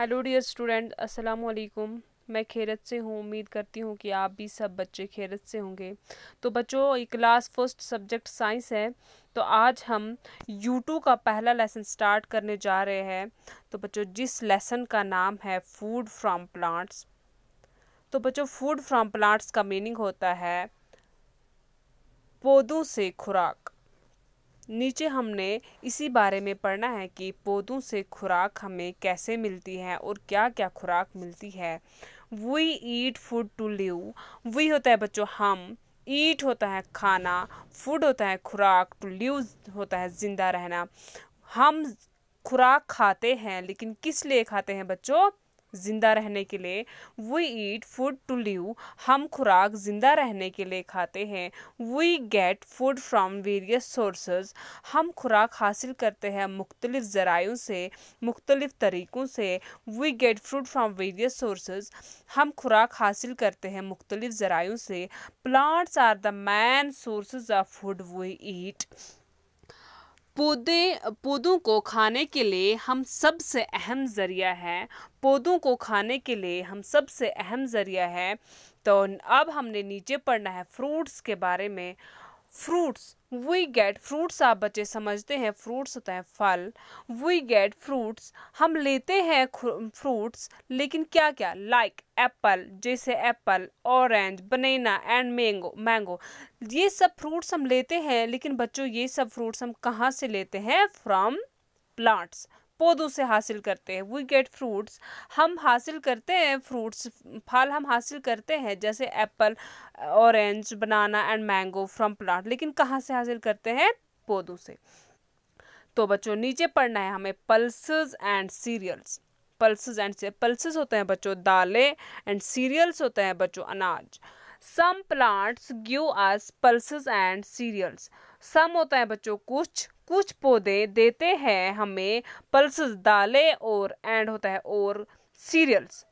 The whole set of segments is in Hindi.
हेलो डियर स्टूडेंट अस्सलाम वालेकुम मैं खैरत से हूँ उम्मीद करती हूँ कि आप भी सब बच्चे खैरत से होंगे तो बच्चों क्लास फर्स्ट सब्जेक्ट साइंस है तो आज हम यू का पहला लेसन स्टार्ट करने जा रहे हैं तो बच्चों जिस लेसन का नाम है फूड फ्रॉम प्लांट्स तो बच्चों फूड फ्रॉम प्लांट्स का मीनिंग होता है पौधों से खुराक नीचे हमने इसी बारे में पढ़ना है कि पौधों से खुराक हमें कैसे मिलती है और क्या क्या खुराक मिलती है we eat food to live we होता है बच्चों हम ईट होता है खाना फूड होता है खुराक टू लिव होता है ज़िंदा रहना हम खुराक खाते हैं लेकिन किस लिए खाते हैं बच्चों ज़िंदा रहने के लिए we eat food to live हम खुराक ज़िंदा रहने के लिए खाते हैं we get food from various sources हम खुराक हासिल करते हैं मुख्तलिफ ज़रायों से मुख्तलिफ तरीक़ों से we get food from various sources हम खुराक हासिल करते हैं मुख्तलिफ ज़रायों से plants are the main sources of food we eat पौधे पौधों को खाने के लिए हम सबसे अहम ज़रिया है पौधों को खाने के लिए हम सबसे अहम ज़रिया है तो अब हमने नीचे पढ़ना है फ्रूट्स के बारे में फ्रूट्स वी गेट फ्रूट्स आप बच्चे समझते हैं फ्रूट्स होता है फल वी गेट फ्रूट्स हम लेते हैं फ्रूट्स लेकिन क्या क्या लाइक एप्पल जैसे apple orange banana and mango mango ये सब फ्रूट्स हम लेते हैं लेकिन बच्चों ये सब फ्रूट्स हम कहाँ से लेते हैं फ्रॉम प्लांट्स पौधों से हासिल करते हैं वी गेट फ्रूट्स हम हासिल करते हैं फ्रूट्स फल हम हासिल करते हैं जैसे apple orange banana and mango from plant लेकिन कहाँ से हासिल करते हैं पौधों से तो बच्चों नीचे पढ़ना है हमें pulses and cereals pulses and pulses होते हैं बच्चों दालें एंड सीरियल्स होते हैं बच्चों अनाज some plants give us pulses and cereals some होता है बच्चों कुछ कुछ पौधे देते हैं हमें पल्स दालें और एंड होता है और सीरियल्स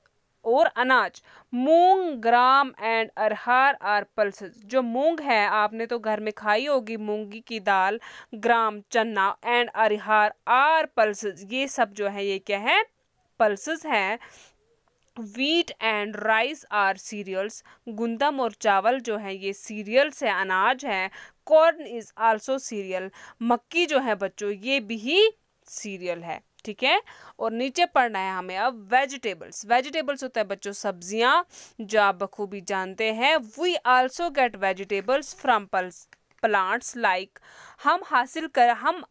और अनाज moong gram and arhar are pulse जो मूंग है आपने तो घर में खाई होगी मूंगी की दाल ग्राम चना एंड अरहर आर पल्स ये सब जो है ये क्या है पल्स है wheat and rice are cereals गुंदम और चावल जो है ये सीरियल्स है अनाज है कॉर्न इज़ आल्सो सीरियल मक्की जो है बच्चों ये भी सीरियल है ठीक है और नीचे पढ़ना है हमें अब वेजिटेबल्स वेजिटेबल्स होता है बच्चों सब्जियां जो आप बखूबी जानते हैं we also get vegetables from pulse plants like हम हासिल कर हम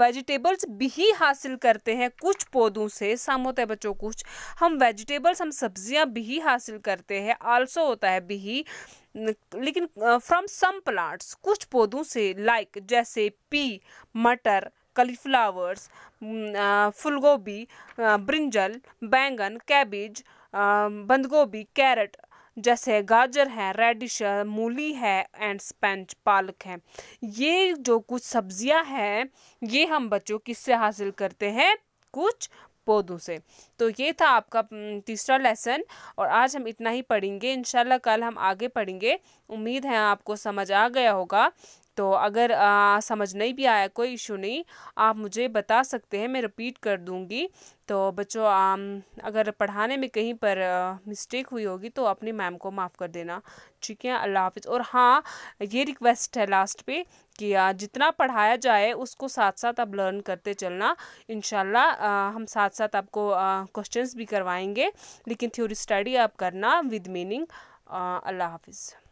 वेजिटेबल्स भी हासिल करते हैं कुछ पौधों से सम होता है बच्चों कुछ हम वेजिटेबल्स हम सब्जियां भी हासिल करते हैं आल्सो होता है भी लेकिन फ्रॉम सम प्लांट्स कुछ पौधों से लाइक like, जैसे पी मटर कलीफ्लावर्स फुल गोभी ब्रिंजल बैंगन कैबेज बंद गोभी कैरेट जैसे गाजर है रेडिश है मूली है एंड स्पेंच पालक है ये जो कुछ सब्जियां हैं ये हम बच्चों किससे हासिल करते हैं कुछ पौधों से तो ये था आपका तीसरा लेसन और आज हम इतना ही पढ़ेंगे इनशाला कल हम आगे पढ़ेंगे उम्मीद है आपको समझ आ गया होगा तो अगर आ, समझ नहीं भी आया कोई इशू नहीं आप मुझे बता सकते हैं मैं रिपीट कर दूँगी तो बच्चों अगर पढ़ाने में कहीं पर मिस्टेक हुई होगी तो अपनी मैम को माफ़ कर देना ठीक है अल्लाह हाफिज़ और हाँ ये रिक्वेस्ट है लास्ट पे कि आ, जितना पढ़ाया जाए उसको साथ साथ आप लर्न करते चलना इन हम साथ साथ आपको क्वेश्चंस भी करवाएंगे लेकिन थ्योरी स्टडी आप करना विद मीनिंग अल्लाह हाफिज़